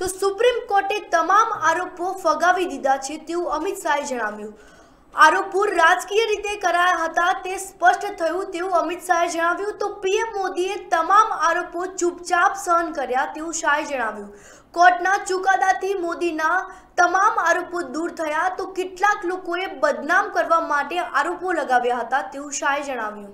તો સુપ્રીમ કોર્ટે તમામ આરોપો ફગાવી દીધા છે તેવું અમિત શાહે જણાવ્યું આરોપો રાજકીય રીતે કરાયા હતા તે સ્પષ્ટ થયું તેવું અમિત શાહે જણાવ્યું તો પીએમ મોદીએ તમામ આરોપો ચૂપચાપ સહન કર્યા તેવું શાહે જણાવ્યું કોર્ટના ચુકાદાથી મોદીના તમામ આરોપો દૂર થયા તો કેટલાક લોકોએ બદનામ કરવા માટે આરોપો લગાવ્યા હતા તેવું શાહે જણાવ્યું